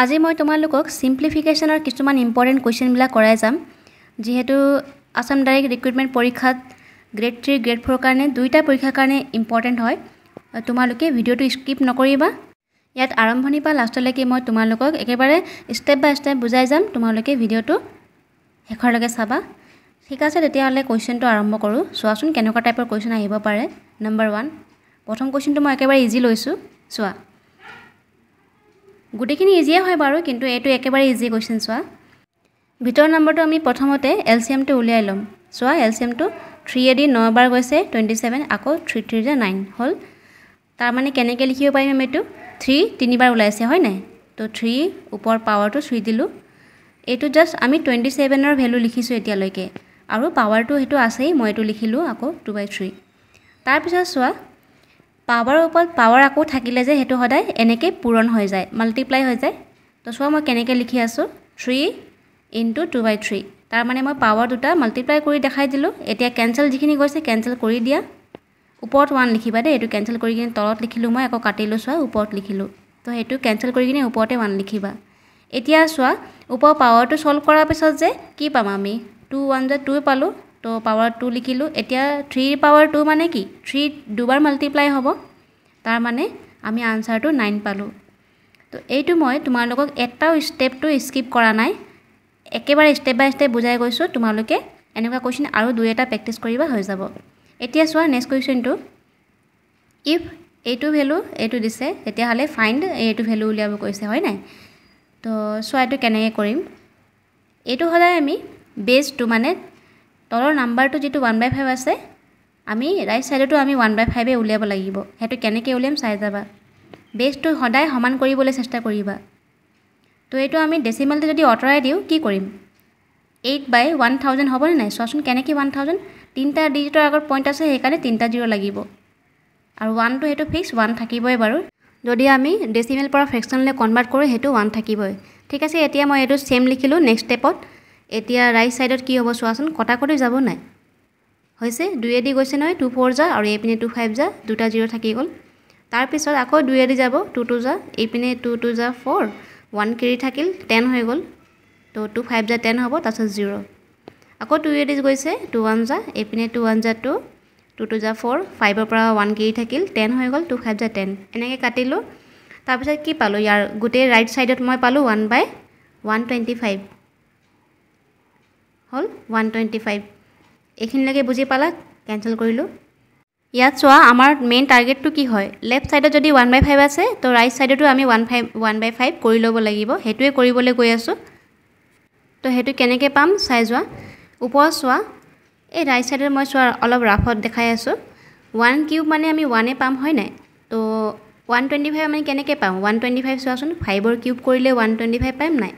আজি মই তোমালোকক চিম্প্লিফিকেশ্যনৰ কিছুমান ইম্পৰ্টেণ্ট কুৱেশ্যনবিলাক কৰাই যাম যিহেতু আছাম ডাইৰেক্ট ৰিক্ৰুইটমেণ্ট পৰীক্ষাত গ্ৰেড থ্ৰী গ্ৰেড ফ'ৰ কাৰণে দুয়োটা পৰীক্ষাৰ কাৰণে ইম্পৰ্টেণ্ট হয় তোমালোকে ভিডিঅ'টো স্কিপ নকৰিবা ইয়াত আৰম্ভণিৰ পৰা লাষ্টলৈকে মই তোমালোকক একেবাৰে ষ্টেপ বাই ষ্টেপ বুজাই যাম তোমালোকে ভিডিঅ'টো শেষৰলৈকে চাবা ঠিক আছে তেতিয়াহ'লে কুৱেশ্যনটো আৰম্ভ কৰোঁ চোৱাচোন কেনেকুৱা টাইপৰ কুৱেশ্যন আহিব পাৰে নম্বৰ ওৱান প্ৰথম কুৱেশ্যনটো মই একেবাৰে ইজি লৈছোঁ চোৱা গোটেইখিনি ইজিয়ে হয় বাৰু কিন্তু এইটো একেবাৰে ইজি কুৱেশ্যন চোৱা ভিতৰৰ নম্বৰটো আমি প্ৰথমতে এল চি এমটো উলিয়াই ল'ম চোৱা এল চি এমটো থ্ৰী এদি নবাৰ গৈছে টুৱেণ্টি ছেভেন আকৌ থ্ৰী থ্ৰী জে নাইন হ'ল তাৰমানে কেনেকৈ লিখিব পাৰিম আমি এইটো থ্ৰী তিনিবাৰ ওলাইছে হয় নাই তো থ্ৰী ওপৰ পাৱাৰটো চুই দিলোঁ এইটো জাষ্ট আমি টুৱেণ্টি ছেভেনৰ ভেলু লিখিছোঁ এতিয়ালৈকে আৰু পাৱাৰটো সেইটো আছেই মই এইটো লিখিলোঁ আকৌ টু বাই থ্ৰী তাৰপিছত চোৱা পাৱাৰৰ ওপৰত পাৱাৰ আকৌ থাকিলে যে সেইটো সদায় এনেকৈ পূৰণ হৈ যায় মাল্টিপ্লাই হৈ যায় তো চোৱা মই কেনেকৈ লিখি আছোঁ three into two by three তাৰমানে মই পাৱাৰ দুটা মাল্টিপ্লাই কৰি দেখাই দিলোঁ এতিয়া কেঞ্চেল যিখিনি গৈছে কেঞ্চেল কৰি দিয়া ওপৰত ওৱান লিখিবা দেই এইটো কেঞ্চেল কৰি কিনে তলত লিখিলোঁ মই আকৌ কাটিলোঁ চোৱা ওপৰত লিখিলোঁ তো সেইটো কেঞ্চেল কৰি কিনে ওপৰতে ওৱান লিখিবা এতিয়া চোৱা ওপৰৰ পাৱাৰটো ছল্ভ কৰাৰ পিছত যে কি পাম আমি টু ওৱান যে টু পালোঁ তো পাৱাৰ টু লিখিলোঁ এতিয়া থ্ৰীৰ পাৱাৰ টু মানে কি থ্ৰী দুবাৰ মাল্টিপ্লাই হ'ব তাৰমানে আমি আনচাৰটো নাইন পালোঁ তো এইটো মই তোমালোকক এটাও ষ্টেপটো স্কিপ কৰা নাই একেবাৰে ষ্টেপ বাই ষ্টেপ বুজাই গৈছোঁ তোমালোকে এনেকুৱা কুৱেশ্যন আৰু দুই এটা প্ৰেক্টিচ কৰিবা হৈ যাব এতিয়া চোৱা নেক্সট কুৱেশ্যনটো ইফ এইটো ভেলু এইটো দিছে তেতিয়াহ'লে ফাইণ্ড এইটো ভেলু উলিয়াব কৈছে হয় নাই তো চোৱা এইটো কেনেকৈ কৰিম এইটো সদায় আমি বেছটো মানে তলৰ নাম্বাৰটো যিটো ওৱান বাই ফাইভ আছে আমি ৰাইট ছাইডতো আমি ওৱান বাই ফাইভেই উলিয়াব লাগিব সেইটো কেনেকৈ উলিয়াম চাই যাবা বেছটো সদায় সমান কৰিবলৈ চেষ্টা কৰিবা তো এইটো আমি ডেচিমেলটো যদি অঁতৰাই দিওঁ কি কৰিম এইট বাই ওৱান থাউজেণ্ড হ'বনে নাই চোৱাচোন কেনেকৈ ওৱান থাউজেণ্ড তিনিটা ডিজিটৰ আগত পইণ্ট আছে সেইকাৰণে তিনিটা জিৰ' লাগিব আৰু ওৱানটো সেইটো ফিক্স ওৱান থাকিবই বাৰু যদি আমি ডেচিমেল পৰা ফ্ৰেকশ্যনলৈ কনভাৰ্ট কৰোঁ সেইটো ওৱান থাকিবই ঠিক আছে এতিয়া মই এইটো চেম লিখিলোঁ নেক্সট ষ্টেপত এতিয়া ৰাইট ছাইডত কি হ'ব চোৱাচোন কটা কটি যাব নাই হৈছে দুয়েদি গৈছে নহয় টু ফ'ৰ যা আৰু এইপিনে টু ফাইভ যা দুটা জিৰ' থাকি গ'ল তাৰপিছত আকৌ দুয়েদি যাব টু টু যা এইপিনে টু টু যা ফ'ৰ ওৱান কেৰি থাকিল টেন হৈ গ'ল ত' টু ফাইভ যা টেন হ'ব তাৰপিছত জিৰ' আকৌ টু এডি গৈছে টু ওৱান যা এইপিনে টু ওৱান যা টু টু টু যা ফ'ৰ ফাইভৰ পৰা ওৱান কেৰি থাকিল টেন হৈ গ'ল টু ফাইভ যা টেন এনেকৈ কাটিলোঁ তাৰপিছত কি পালোঁ ইয়াৰ গোটেই ৰাইট ছাইডত মই পালোঁ one by one twenty five হ'ল ওৱান টুৱেণ্টি ফাইভ এইখিনিলৈকে বুজি পালা কেঞ্চেল কৰিলোঁ ইয়াত চোৱা আমাৰ মেইন টাৰ্গেটটো কি হয় লেফ্ট চাইডত যদি ওৱান বাই ফাইভ আছে তো ৰাইট চাইডতো আমি one five one by five কৰি ল'ব লাগিব সেইটোৱে কৰিবলৈ গৈ আছোঁ তো সেইটো কেনেকৈ পাম চাই যোৱা ওপৰত চোৱা এই ৰাইট চাইডত মই চোৱা অলপ ৰাফত দেখাই আছোঁ ওৱান কিউব মানে আমি ওৱানে পাম হয় নাই তো ওৱান টুৱেণ্টি ফাইভ আমি কেনেকৈ পাম ওৱান টুৱেণ্টি ফাইভ চোৱাচোন ফাইভৰ কিউব কৰিলে ওৱান টুৱেণ্টি ফাইভ পাম নাই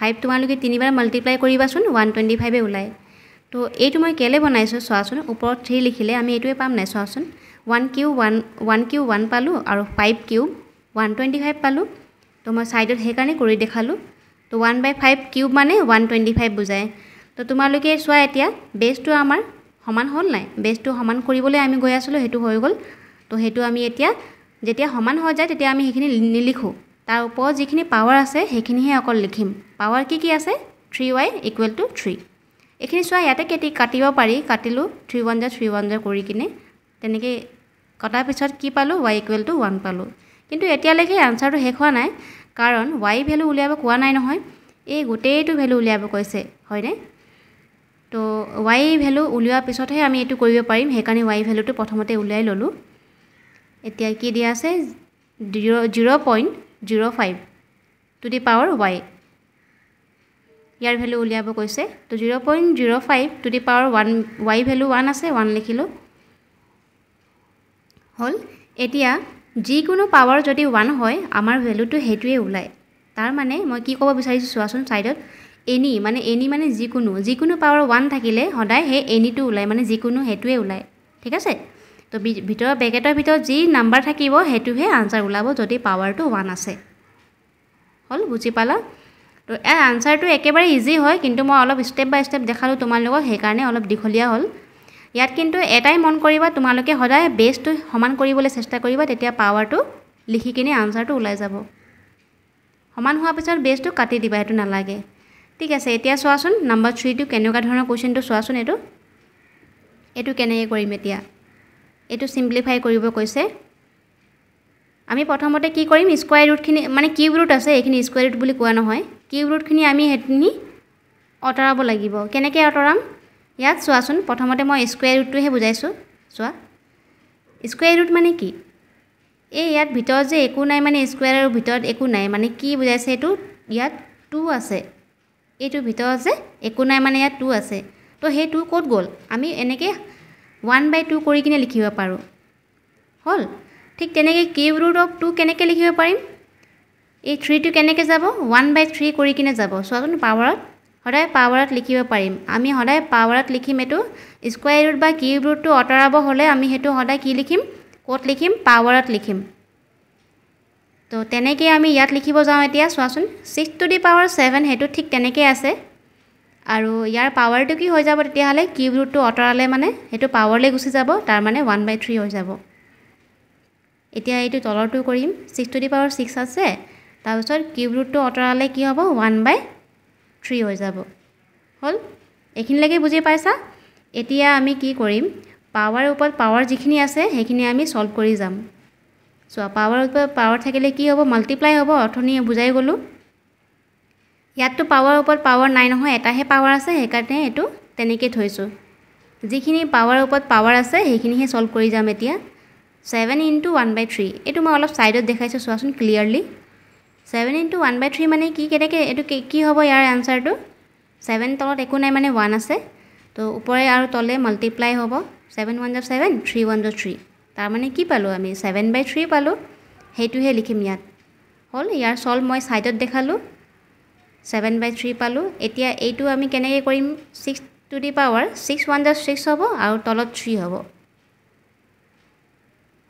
ফাইভ তোমালোকে তিনিবাৰ মাল্টিপ্লাই কৰিবাচোন ওৱান টুৱেণ্টি ফাইভে ওলায় তো এইটো মই কেলৈ বনাইছোঁ চোৱাচোন ওপৰত থ্ৰী লিখিলে আমি এইটোৱে পাম নাই চোৱাচোন one cube one one cube one পালোঁ আৰু five cube one twenty five পালোঁ তো মই ছাইডত সেইকাৰণে কৰি দেখালোঁ তো ওৱান বাই ফাইভ কিউব মানে ওৱান টুৱেণ্টি ফাইভ বুজায় তো তোমালোকে চোৱা এতিয়া বেছটো আমাৰ সমান হ'ল নাই বেছটো সমান কৰিবলৈ আমি গৈ আছিলোঁ সেইটো হৈ গ'ল তো সেইটো আমি এতিয়া যেতিয়া সমান হৈ যায় তেতিয়া আমি সেইখিনি নিলিখোঁ তাৰ ওপৰত যিখিনি পাৱাৰ আছে সেইখিনিহে অকল লিখিম পাৱাৰ কি কি আছে three Y equal to three এইখিনি চোৱা ইয়াতে কেটি কাটিব পাৰি কাটিলোঁ থ্ৰী ওৱান জাৰ থ্ৰী ওৱান জাৰ কৰি কিনে তেনেকৈ কটাৰ পিছত কি পালোঁ ৱাই ইকুৱেল টু ওৱান পালোঁ কিন্তু এতিয়ালৈকে আনচাৰটো শেষ হোৱা নাই কাৰণ ৱাই ভেলু উলিয়াব কোৱা নাই নহয় এই গোটেইটো ভেলু উলিয়াব কৈছে হয়নে তো ৱাই ভেলু উলিওৱাৰ পিছতহে আমি এইটো কৰিব পাৰিম সেইকাৰণে ৱাই ভেলুটো প্ৰথমতে উলিয়াই ল'লোঁ এতিয়া কি দিয়া আছে zero' zero' point zero' five to the power y ইয়াৰ ভেলু উলিয়াব কৈছে তো zero' point zero' five to the power one y value one আছে ওৱান লিখিলোঁ হ'ল এতিয়া যিকোনো পাৱাৰ যদি ওৱান হয় আমাৰ ভেলুটো সেইটোৱে ওলায় তাৰ মানে মই কি ক'ব বিচাৰিছোঁ চোৱাচোন ছাইডত এনি মানে এনি মানে যিকোনো যিকোনো পাৱাৰ ওৱান থাকিলে সদায় সেই এনিটো ওলায় মানে যিকোনো সেইটোৱে ওলায় ঠিক আছে তো ভিতৰৰ বেকেটৰ ভিতৰত যি নাম্বাৰ থাকিব সেইটোহে আনচাৰ ওলাব যদি পাৱাৰটো ওৱান আছে হ'ল বুজি পালা তো এই আনচাৰটো একেবাৰে ইজি হয় কিন্তু মই অলপ ষ্টেপ বাই ষ্টেপ দেখালোঁ তোমালোকক সেইকাৰণে অলপ দীঘলীয়া হ'ল ইয়াত কিন্তু এটাই মন কৰিবা তোমালোকে সদায় বেছটো সমান কৰিবলৈ চেষ্টা কৰিবা তেতিয়া পাৱাৰটো লিখি কিনে আনচাৰটো ওলাই যাব সমান হোৱাৰ পিছত বেছটো কাটি দিবা সেইটো নালাগে ঠিক আছে এতিয়া চোৱাচোন নাম্বাৰ থ্ৰীটো কেনেকুৱা ধৰণৰ কুৱেশ্যনটো চোৱাচোন এইটো এইটো কেনেকৈ কৰিম এতিয়া এইটো চিম্প্লিফাই কৰিব কৈছে আমি প্ৰথমতে কি কৰিম স্কুৱাৰ ৰুটখিনি মানে কিউব ৰুট আছে এইখিনি স্কুৱাৰ ৰুট বুলি কোৱা নহয় কিউব ৰুটখিনি আমি সেইখিনি আঁতৰাব লাগিব কেনেকৈ আঁতৰাম ইয়াত চোৱাচোন প্ৰথমতে মই স্কুৱাৰ ৰুটটোহে বুজাইছোঁ চোৱা স্কুৱাৰ ৰুট মানে কি এই ইয়াত ভিতৰত যে একো নাই মানে স্কুৱাৰৰ ভিতৰত একো নাই মানে কি বুজাইছে এইটো ইয়াত টু আছে এইটোৰ ভিতৰত যে একো নাই মানে ইয়াত টু আছে তো সেই টু ক'ত গ'ল আমি এনেকৈ ওৱান বাই টু কৰি কিনে লিখিব পাৰোঁ হ'ল ঠিক তেনেকৈ কিউ ৰুট অফ টু কেনেকৈ লিখিব পাৰিম এই থ্ৰীটো কেনেকৈ যাব ওৱান বাই থ্ৰী কৰি কিনে যাব চোৱাচোন পাৱাৰত সদায় পাৱাৰত লিখিব পাৰিম আমি সদায় পাৱাৰত লিখিম এইটো স্কুৱাৰ ৰুট বা কিউ ৰুটটো আঁতৰাব হ'লে আমি সেইটো সদায় কি লিখিম ক'ত লিখিম পাৱাৰত লিখিম ত' তেনেকৈয়ে আমি ইয়াত লিখিব যাওঁ এতিয়া চোৱাচোন six to the power seven সেইটো ঠিক তেনেকৈয়ে আছে আৰু ইয়াৰ পাৱাৰটো কি হৈ যাব তেতিয়াহ'লে কিউব ৰুটটো আঁতৰালে মানে সেইটো পাৱাৰলৈ গুচি যাব তাৰমানে ওৱান বাই থ্ৰী হৈ যাব এতিয়া এইটো তলৰটো কৰিম six to the power six আছে তাৰপিছত কিউব ৰুটটো আঁতৰালে কি হ'ব ওৱান বাই থ্ৰী হৈ যাব হ'ল এইখিনিলৈকে বুজি পাইছা এতিয়া আমি কি কৰিম পাৱাৰ ওপৰত পাৱাৰ যিখিনি আছে সেইখিনি আমি ছল্ভ কৰি যাম চোৱা পাৱাৰ ওপৰত পাৱাৰ থাকিলে কি হ'ব মাল্টিপ্লাই হ'ব অথনি বুজাই গ'লোঁ ইয়াততো পাৱাৰ ওপৰত পাৱাৰ নাই নহয় এটাহে পাৱাৰ আছে সেইকাৰণে এইটো তেনেকৈ থৈছোঁ যিখিনি পাৱাৰৰ ওপৰত পাৱাৰ আছে সেইখিনিহে চল্ভ কৰি যাম এতিয়া seven into one by three এইটো মই অলপ ছাইডত দেখাইছোঁ চোৱাচোন clearly seven into one by three মানে কি কেনেকৈ এইটো কি হ'ব ইয়াৰ আনচাৰটো ছেভেন তলত একো নাই মানে ওৱান আছে তো ওপৰে আৰু তলে মাল্টিপ্লাই হ'ব ছেভেন ওৱান জাৰ ছেভেন থ্ৰী ওৱান জাৰ থ্ৰী তাৰমানে কি পালোঁ আমি ছেভেন বাই থ্ৰী পালোঁ সেইটোহে লিখিম ইয়াত হ'ল ইয়াৰ চল্ভ মই ছাইডত দেখালোঁ ছেভেন বাই থ্ৰী পালোঁ এতিয়া এইটো আমি কেনেকৈ কৰিম six to the power six one dash six হ'ব আৰু তলত থ্ৰী হ'ব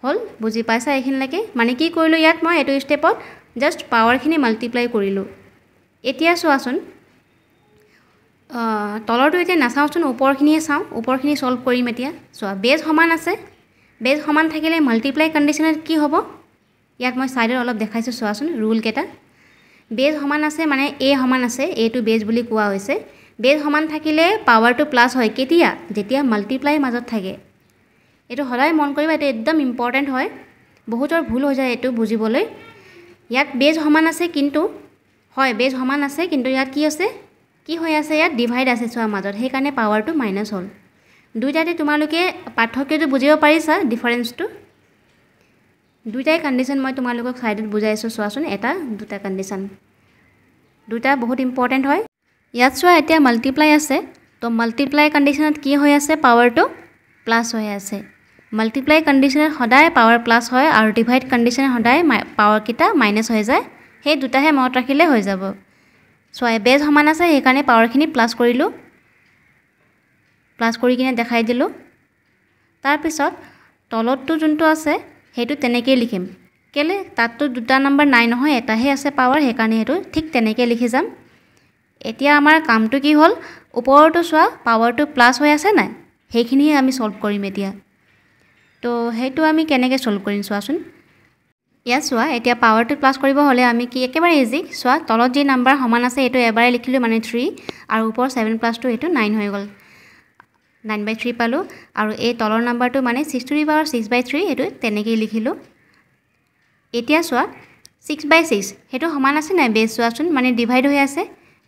হ'ল বুজি পাইছা এইখিনিলৈকে মানে কি কৰিলোঁ ইয়াত মই এইটো ষ্টেপত জাষ্ট পাৱাৰখিনি মাল্টিপ্লাই কৰিলোঁ এতিয়া চোৱাচোন তলৰটো এতিয়া নাচাওঁচোন ওপৰখিনিয়ে চাওঁ ওপৰখিনি ছল্ভ কৰিম এতিয়া চোৱা বেজ সমান আছে বেজ সমান থাকিলে মাল্টিপ্লাই কণ্ডিশ্যনত কি হ'ব ইয়াত মই ছাইডত অলপ দেখাইছোঁ চোৱাচোন ৰুলকেইটা বেজ সমান আছে মানে এ সমান আছে এইটো বেজ বুলি কোৱা হৈছে বেজ সমান থাকিলে পাৱাৰটো প্লাছ হয় কেতিয়া যেতিয়া মাল্টিপ্লাইৰ মাজত থাকে এইটো সদায় মন কৰিবা এইটো একদম ইম্পৰ্টেণ্ট হয় বহুতৰ ভুল হৈ যায় এইটো বুজিবলৈ ইয়াত বেজ সমান আছে কিন্তু হয় বেজ সমান আছে কিন্তু ইয়াত কি আছে কি হৈ আছে ইয়াত ডিভাইড আছে চোৱাৰ মাজত সেইকাৰণে পাৱাৰটো মাইনাছ হ'ল দুয়োটাতে তোমালোকে পাৰ্থক্যটো বুজিব পাৰিছা ডিফাৰেঞ্চটো দুটাই কণ্ডিশ্যন মই তোমালোকক চাইডত বুজাইছোঁ চোৱাচোন এটা দুটা কণ্ডিশ্যন দুটা বহুত ইম্পৰ্টেণ্ট হয় ইয়াত চোৱা এতিয়া মাল্টিপ্লাই আছে তো মাল্টিপ্লাই কণ্ডিশ্যনত কি হৈ আছে পাৱাৰটো প্লাছ হৈ আছে মাল্টিপ্লাই কণ্ডিশ্যনত সদায় পাৱাৰ প্লাছ হয় আৰু ডিভাইড কণ্ডিশ্যনত সদায় পাৱাৰকেইটা মাইনাছ হৈ যায় সেই দুটাহে মনত ৰাখিলে হৈ যাব চোৱা বেজ সমান আছে সেইকাৰণে পাৱাৰখিনি প্লাছ কৰিলোঁ প্লাছ কৰি কিনে দেখাই দিলোঁ তাৰপিছত তলতটো যোনটো আছে সেইটো তেনেকেই লিখিম কেলে তাততো দুটা নাম্বাৰ নাই নহয় এটাহে আছে পাৱাৰ সেইকাৰণে সেইটো ঠিক তেনেকৈ লিখি যাম এতিয়া আমাৰ কামটো কি হ'ল ওপৰতো চোৱা পাৱাৰটো প্লাছ হৈ আছে নাই সেইখিনিহে আমি চ'ল্ভ কৰিম এতিয়া তো সেইটো আমি কেনেকৈ ছল্ভ কৰিম চোৱাচোন ইয়াত চোৱা এতিয়া পাৱাৰটো প্লাছ কৰিব হ'লে আমি কি একেবাৰে ইজি চোৱা তলত যি নাম্বাৰ সমান আছে সেইটো এবাৰে লিখিলোঁ মানে থ্ৰী আৰু ওপৰ ছেভেন প্লাছটো সেইটো নাইন হৈ গ'ল নাইন বাই থ্ৰী পালোঁ আৰু এই তলৰ নাম্বাৰটো মানে six to the power six by three সেইটো তেনেকৈয়ে লিখিলোঁ এতিয়া চোৱা ছিক্স বাই ছিক্স সেইটো সমান আছে নাই বেছ চোৱাচোন মানে ডিভাইড হৈ আছে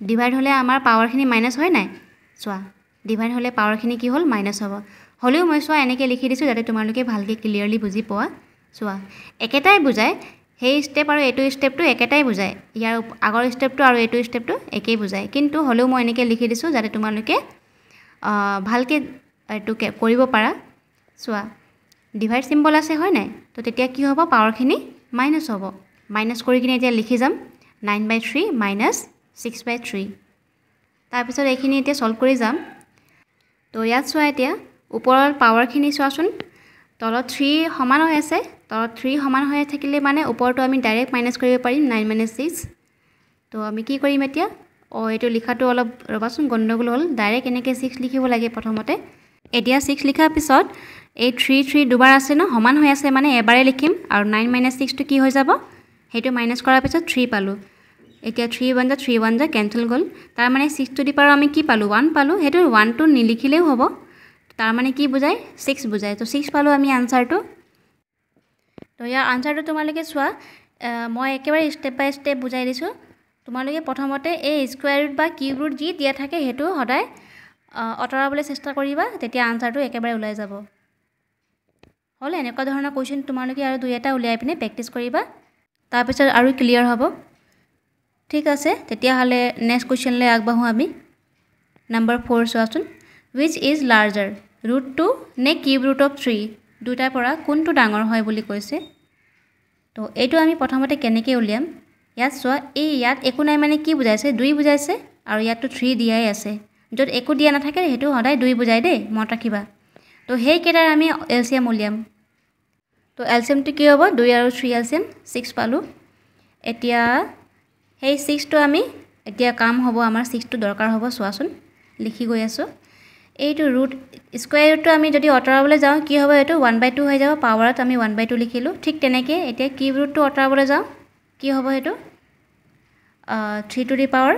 ডিভাইড হ'লে আমাৰ পাৱাৰখিনি মাইনাছ হয় নাই চোৱা ডিভাইড হ'লে পাৱাৰখিনি কি হ'ল মাইনাছ হ'ব হ'লেও মই চোৱা এনেকৈ লিখি দিছোঁ যাতে তোমালোকে ভালকৈ ক্লিয়াৰলি বুজি পোৱা চোৱা একেটাই বুজায় সেই ষ্টেপ আৰু এইটো ষ্টেপটো একেটাই বুজায় ইয়াৰ আগৰ ষ্টেপটো আৰু এইটো ষ্টেপটো একেই বুজায় কিন্তু হ'লেও মই এনেকৈ লিখি দিছোঁ যাতে তোমালোকে ভালকৈ এইটো কৰিব পাৰা চোৱা ডিভাইড চিম্বল আছে হয় নাই তো তেতিয়া কি হ'ব পাৱাৰখিনি মাইনাছ হ'ব মাইনাছ কৰি কিনে এতিয়া লিখি যাম nine by three minus six by three তাৰপিছত এইখিনি এতিয়া ছল্ভ কৰি যাম তো ইয়াত চোৱা এতিয়া ওপৰৰ পাৱাৰখিনি চোৱাচোন তলত থ্ৰী সমান হৈ আছে তলত থ্ৰী সমান হৈ থাকিলে মানে ওপৰটো আমি ডাইৰেক্ট মাইনাছ কৰিব পাৰিম নাইন মাইনাছ ছিক্স তো আমি কি কৰিম এতিয়া অঁ এইটো লিখাটো অলপ ৰ'বাচোন গণ্ডগোল হ'ল ডাইৰেক্ট এনেকৈ ছিক্স লিখিব লাগে প্ৰথমতে এতিয়া ছিক্স লিখাৰ পিছত এই থ্ৰী থ্ৰী দুবাৰ আছে ন সমান হৈ আছে মানে এবাৰে লিখিম আৰু নাইন মাইনাছ ছিক্সটো কি হৈ যাব সেইটো মাইনাছ কৰাৰ পিছত থ্ৰী পালোঁ এতিয়া থ্ৰী ওৱান যে থ্ৰী ওৱান যে কেঞ্চেল গ'ল তাৰমানে ছিক্স টু দি পাৰোঁ আমি কি পালোঁ ওৱান পালোঁ সেইটো ওৱান টু নিলিখিলেও হ'ব তাৰমানে কি বুজায় ছিক্স বুজায় ত' ছিক্স পালোঁ আমি আনচাৰটো ত' ইয়াৰ আনচাৰটো তোমালোকে চোৱা মই একেবাৰে ষ্টেপ বাই ষ্টেপ বুজাই দিছোঁ তোমালোকে প্ৰথমতে এই স্কুৱাৰ ৰুট বা কিউব ৰুট যি দিয়া থাকে সেইটো সদায় আঁতৰাবলৈ চেষ্টা কৰিবা তেতিয়া আনচাৰটো একেবাৰে ওলাই যাব হ'লে এনেকুৱা ধৰণৰ কুৱেশ্যন তোমালোকে আৰু দুই এটা উলিয়াই পিনে প্ৰেক্টিচ কৰিবা তাৰপিছত আৰু ক্লিয়াৰ হ'ব ঠিক আছে তেতিয়াহ'লে নেক্সট কুৱেশ্যনলৈ আগবাঢ়োঁ আমি নাম্বাৰ ফ'ৰ চোৱাচোন which is larger root two নে কিউব ৰুট অফ থ্ৰী দুটাৰ পৰা কোনটো ডাঙৰ হয় বুলি কৈছে তো এইটো আমি প্ৰথমতে কেনেকৈ উলিয়াম ইয়াত চোৱা এই ইয়াত একো নাই মানে কি বুজাইছে দুই বুজাইছে আৰু ইয়াততো থ্ৰী দিয়াই আছে য'ত একো দিয়া নাথাকে সেইটো সদায় দুই বুজাই দেই মনত ৰাখিবা তো সেইকেইটাৰ আমি এল চি এম উলিয়াম তো এল চি এমটো কি হ'ব দুই আৰু three L C M six পালোঁ এতিয়া সেই ছিক্সটো আমি এতিয়া কাম হ'ব আমাৰ ছিক্সটো দৰকাৰ হ'ব চোৱাচোন লিখি গৈ আছোঁ এইটো ৰুট স্কুৱাৰ ৰুটটো আমি যদি অঁতৰাবলৈ যাওঁ কি হ'ব এইটো ওৱান বাই টু হৈ যাব পাৱাৰত আমি ওৱান বাই টু লিখিলোঁ ঠিক তেনেকৈ এতিয়া কি ৰুটটো অঁতৰাবলৈ যাওঁ কি হ'ব সেইটো থ্ৰী টু দি পাৱাৰ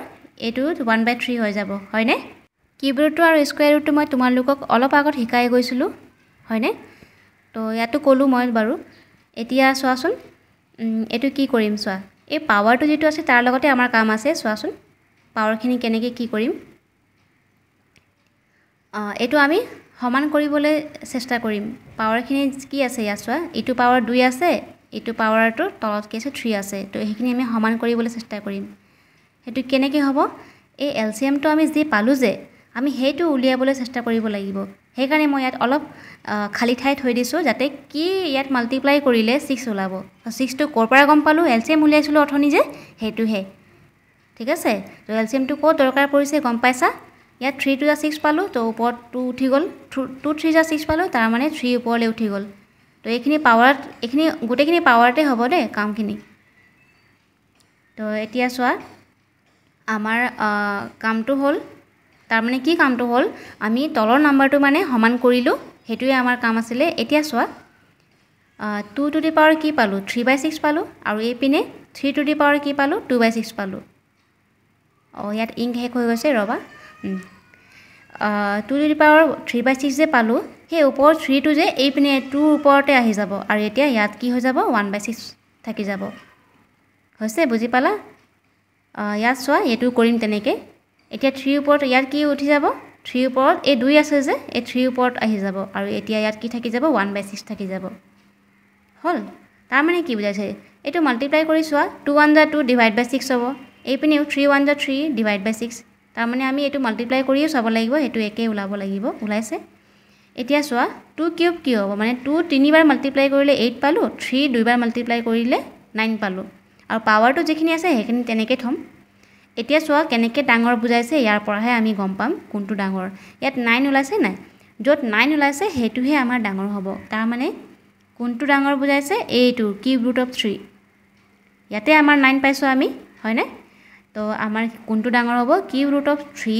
এইটো ওৱান বাই থ্ৰী হৈ যাব হয়নে কিউব ৰুটটো আৰু স্কুৱাৰ ৰুটটো মই তোমালোকক অলপ আগত শিকাই গৈছিলোঁ হয়নে তো ইয়াতো ক'লোঁ মই বাৰু এতিয়া চোৱাচোন এইটো কি কৰিম চোৱা এই পাৱাৰটো যিটো আছে তাৰ লগতে আমাৰ কাম আছে চোৱাচোন পাৱাৰখিনি কেনেকৈ কি কৰিম এইটো আমি সমান কৰিবলৈ চেষ্টা কৰিম পাৱাৰখিনি কি আছে ইয়াত চোৱা ইটো e পাৱাৰ দুই আছে এইটো পাৱাৰটো তলত কি আছে থ্ৰী আছে তো সেইখিনি আমি সমান কৰিবলৈ চেষ্টা কৰিম সেইটো কেনেকৈ হ'ব এই এল চি এমটো আমি যি পালোঁ যে আমি সেইটো উলিয়াবলৈ চেষ্টা কৰিব লাগিব সেইকাৰণে মই ইয়াত অলপ খালী ঠাই থৈ দিছোঁ যাতে কি ইয়াত মাল্টিপ্লাই কৰিলে ছিক্স ওলাব ছিক্সটো ক'ৰ পৰা গম পালোঁ এল চি এম উলিয়াইছিলোঁ অথনি যে সেইটোহে ঠিক আছে তো এল চি এমটো ক'ত দৰকাৰ পৰিছে গম পাইছা ইয়াত থ্ৰী টু যা ছিক্স পালোঁ তো ওপৰত টু উঠি গ'ল টু থ্ৰী যা ছিক্স পালোঁ তাৰমানে থ্ৰী ওপৰলৈ উঠি গ'ল তো এইখিনি পাৱাৰত এইখিনি গোটেইখিনি পাৱাৰতে হ'ব দেই কামখিনি তো এতিয়া চোৱা আমাৰ কামটো হ'ল তাৰমানে কি কামটো হ'ল আমি তলৰ নাম্বাৰটো মানে সমান কৰিলোঁ সেইটোৱে আমাৰ কাম আছিলে এতিয়া চোৱা টু টু দি পাৱাৰ কি পালোঁ থ্ৰী বাই ছিক্স পালোঁ আৰু এইপিনে থ্ৰী টু দি পাৱাৰ কি পালোঁ টু বাই ছিক্স পালোঁ অঁ ইয়াত ইংক শেষ হৈ গৈছে ৰ'বা two to the power three by six যে পালোঁ সেই ওপৰ থ্ৰীটো যে এইপিনে টুৰ ওপৰতে আহি যাব আৰু এতিয়া ইয়াত কি হৈ যাব ওৱান বাই ছিক্স থাকি যাব হৈছে বুজি পালা ইয়াত চোৱা এইটো কৰিম তেনেকৈ এতিয়া থ্ৰীৰ ওপৰত ইয়াত কি উঠি যাব থ্ৰীৰ ওপৰত এই দুই আছে যে এই থ্ৰীৰ ওপৰত আহি যাব আৰু এতিয়া ইয়াত কি থাকি যাব ওৱান বাই ছিক্স থাকি যাব হ'ল তাৰমানে কি বুজাইছে এইটো মাল্টিপ্লাই কৰি চোৱা টু ওৱান জা টু ডিভাইড বাই ছিক্স হ'ব এইপিনেও থ্ৰী ওৱান জা থ্ৰী ডিভাইড বাই ছিক্স তাৰমানে আমি এইটো মাল্টিপ্লাই কৰিও চাব লাগিব সেইটো একেই ওলাব লাগিব ওলাইছে এতিয়া চোৱা টু কিউব কি হ'ব মানে টু তিনিবাৰ মাল্টিপ্লাই কৰিলে এইট পালোঁ থ্ৰী দুইবাৰ মাল্টিপ্লাই কৰিলে নাইন পালোঁ আৰু পাৱাৰটো যিখিনি আছে সেইখিনি তেনেকৈ থ'ম এতিয়া চোৱা কেনেকৈ ডাঙৰ বুজাইছে ইয়াৰ পৰাহে আমি গম পাম কোনটো ডাঙৰ ইয়াত নাইন ওলাইছে নাই য'ত নাইন ওলাইছে সেইটোহে আমাৰ ডাঙৰ হ'ব তাৰমানে কোনটো ডাঙৰ বুজাইছে এইটো কিউব ৰুট অফ থ্ৰী ইয়াতে আমাৰ নাইন পাইছোঁ আমি হয়নে তো আমাৰ কোনটো ডাঙৰ হ'ব কিউব ৰুট অফ থ্ৰী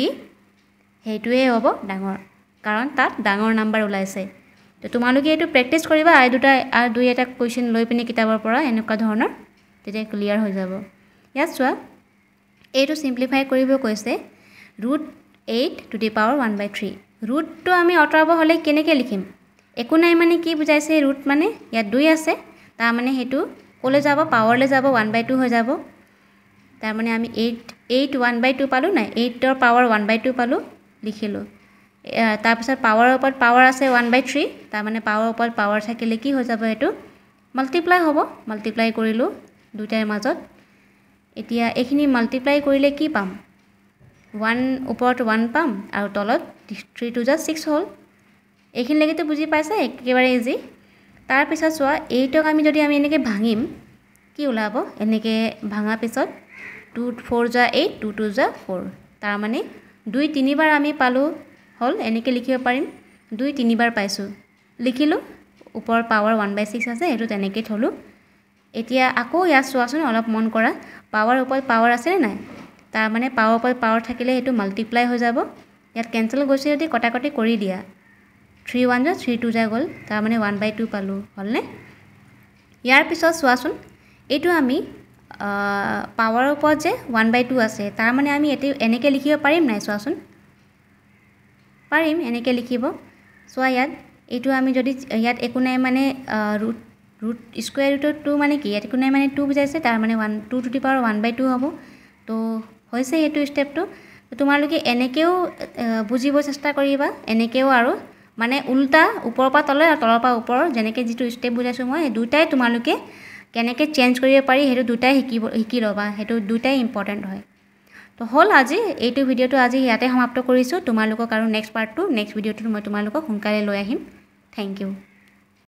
সেইটোৱে হ'ব ডাঙৰ কাৰণ তাত ডাঙৰ নাম্বাৰ ওলাইছে তো তোমালোকে এইটো প্ৰেক্টিছ কৰিবা আই দুটা আৰু দুই এটা কুৱেশ্যন লৈ পিনি কিতাপৰ পৰা এনেকুৱা ধৰণৰ তেতিয়া ক্লিয়াৰ হৈ যাব ইয়াত চোৱা এইটো চিম্প্লিফাই কৰিব কৈছে root eight to the power one by three ৰুটটো আমি আঁতৰাব হ'লে কেনেকৈ লিখিম একো নাই মানে কি বুজাইছে ৰুট মানে ইয়াত দুই আছে তাৰমানে সেইটো ক'লৈ যাব পাৱাৰলৈ যাব ওৱান বাই টু হৈ যাব তাৰমানে আমি eight eight one by two পালোঁ নাই এইটৰ পাৱাৰ ওৱান বাই টু পালোঁ লিখিলোঁ তাৰপিছত পাৱাৰৰ ওপৰত পাৱাৰ আছে ওৱান বাই থ্ৰী তাৰমানে পাৱাৰৰ ওপৰত পাৱাৰ থাকিলে কি হৈ যাব এইটো মাল্টিপ্লাই হ'ব মাল্টিপ্লাই কৰিলোঁ দুইটাৰ মাজত এতিয়া এইখিনি মাল্টিপ্লাই কৰিলে কি পাম ওৱান ওপৰত ওৱান পাম আৰু তলত থ্ৰী টু জাষ্ট ছিক্স হ'ল এইখিনিলৈকেতো বুজি পাইছা একেবাৰে ইজি তাৰপিছত চোৱা এইটক আমি যদি আমি এনেকৈ ভাঙিম কি ওলাব এনেকৈ ভঙা পিছত টু ফ'ৰ জা এইট টু টু জা ফ'ৰ তাৰমানে দুই তিনিবাৰ আমি পালোঁ হ'ল এনেকৈ লিখিব পাৰিম দুই তিনিবাৰ পাইছোঁ লিখিলোঁ ওপৰ পাৱাৰ ওৱান বাই ছিক্স আছে সেইটো তেনেকৈ থ'লোঁ এতিয়া আকৌ ইয়াত চোৱাচোন অলপ মন কৰা পাৱাৰ ওপৰত পাৱাৰ আছেনে নাই তাৰমানে পাৱাৰ ওপৰত পাৱাৰ থাকিলে সেইটো মাল্টিপ্লাই হৈ যাব ইয়াত কেঞ্চেল গৈছে যদি কটাকটি কৰি দিয়া থ্ৰী ওৱান যায় থ্ৰী টু যায় গ'ল তাৰমানে ওৱান বাই টু পালোঁ হ'লনে ইয়াৰ পিছত চোৱাচোন এইটো আমি পাৱাৰৰ ওপৰত যে ওৱান বাই টু আছে তাৰমানে আমি এতি এনেকৈ লিখিব পাৰিম নাই চোৱাচোন পাৰিম এনেকৈ লিখিব চোৱা ইয়াত এইটো আমি যদি ইয়াত একো নাই মানে ৰুট ৰুট স্কুৱেৰ ৰুটত টু মানে কি ইয়াত একো নাই মানে টু বুজাইছে তাৰমানে one two to the power one by two হ'ব তো হৈছে সেইটো ষ্টেপটো তোমালোকে এনেকৈও বুজিব চেষ্টা কৰিবা এনেকৈও আৰু মানে ওল্টা ওপৰৰ পৰা তলে আৰু তলৰ পৰা ওপৰৰ যেনেকৈ যিটো ষ্টেপ বুজাইছোঁ মই দুয়োটাই তোমালোকে কেনেকৈ চেঞ্জ কৰিব পাৰি সেইটো দুটাই শিকিব শিকি ল'বা সেইটো দুটাই ইম্পৰ্টেণ্ট হয় হ'ল আজি এইটো ভিডিঅ'টো আজি ইয়াতে সমাপ্ত কৰিছোঁ তোমালোকক আৰু নেক্সট পাৰ্টটো নেক্সট ভিডিঅ'টো মই তোমালোকক সোনকালে লৈ আহিম থেংক ইউ